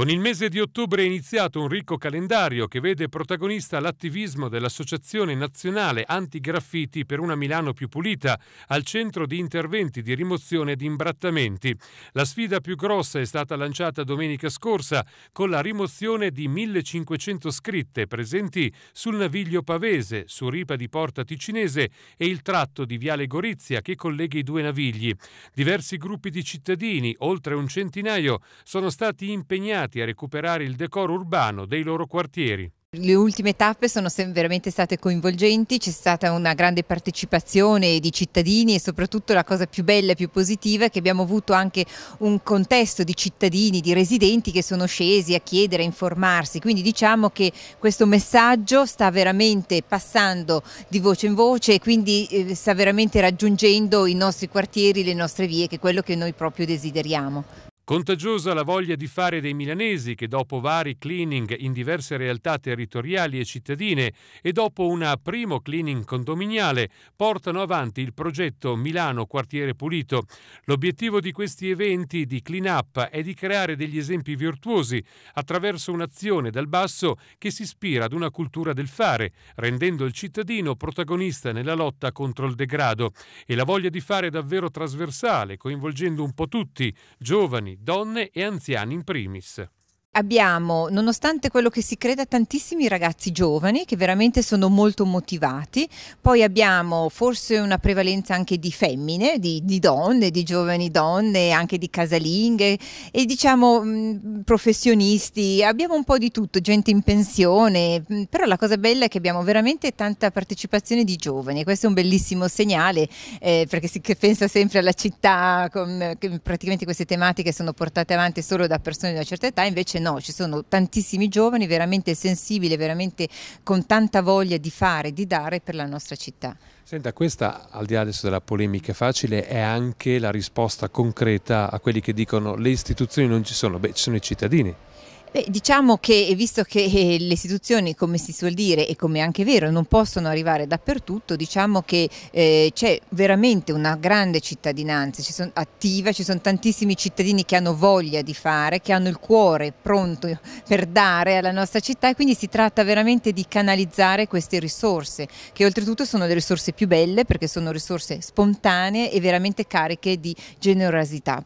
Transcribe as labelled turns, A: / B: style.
A: Con il mese di ottobre è iniziato un ricco calendario che vede protagonista l'attivismo dell'Associazione Nazionale Antigraffiti per una Milano più pulita, al centro di interventi di rimozione di imbrattamenti. La sfida più grossa è stata lanciata domenica scorsa con la rimozione di 1500 scritte presenti sul Naviglio Pavese, su Ripa di Porta Ticinese e il tratto di Viale Gorizia che collega i due navigli. Diversi gruppi di cittadini, oltre un centinaio, sono stati impegnati aiutati a recuperare il decoro urbano dei loro quartieri.
B: Le ultime tappe sono veramente state coinvolgenti, c'è stata una grande partecipazione di cittadini e soprattutto la cosa più bella e più positiva è che abbiamo avuto anche un contesto di cittadini, di residenti che sono scesi a chiedere, a informarsi, quindi diciamo che questo messaggio sta veramente passando di voce in voce e quindi eh, sta veramente raggiungendo i nostri quartieri, le nostre vie, che è quello che noi proprio desideriamo.
A: Contagiosa la voglia di fare dei milanesi che dopo vari cleaning in diverse realtà territoriali e cittadine e dopo un primo cleaning condominiale portano avanti il progetto Milano Quartiere Pulito. L'obiettivo di questi eventi di clean up è di creare degli esempi virtuosi attraverso un'azione dal basso che si ispira ad una cultura del fare, rendendo il cittadino protagonista nella lotta contro il degrado e la voglia di fare è davvero trasversale, coinvolgendo un po' tutti, giovani, donne e anziani in primis.
B: Abbiamo, nonostante quello che si creda, tantissimi ragazzi giovani che veramente sono molto motivati, poi abbiamo forse una prevalenza anche di femmine, di, di donne, di giovani donne, anche di casalinghe e diciamo mm, professionisti, abbiamo un po' di tutto, gente in pensione, mh, mm, però la cosa bella è che abbiamo veramente tanta partecipazione di giovani, questo è un bellissimo segnale eh, perché si pensa sempre alla città, con, praticamente queste tematiche sono portate avanti solo da persone di una certa età, invece no, ci sono tantissimi giovani veramente sensibili, veramente con tanta voglia di fare, di dare per la nostra città.
A: Senta, questa al di là adesso della polemica facile è anche la risposta concreta a quelli che dicono le istituzioni non ci sono, beh ci sono i cittadini.
B: Beh, diciamo che eh, visto che eh, le istituzioni, come si suol dire e come è anche vero, non possono arrivare dappertutto, diciamo che eh, c'è veramente una grande cittadinanza ci sono, attiva, ci sono tantissimi cittadini che hanno voglia di fare, che hanno il cuore pronto per dare alla nostra città e quindi si tratta veramente di canalizzare queste risorse, che oltretutto sono le risorse più belle perché sono risorse spontanee e veramente cariche di generosità.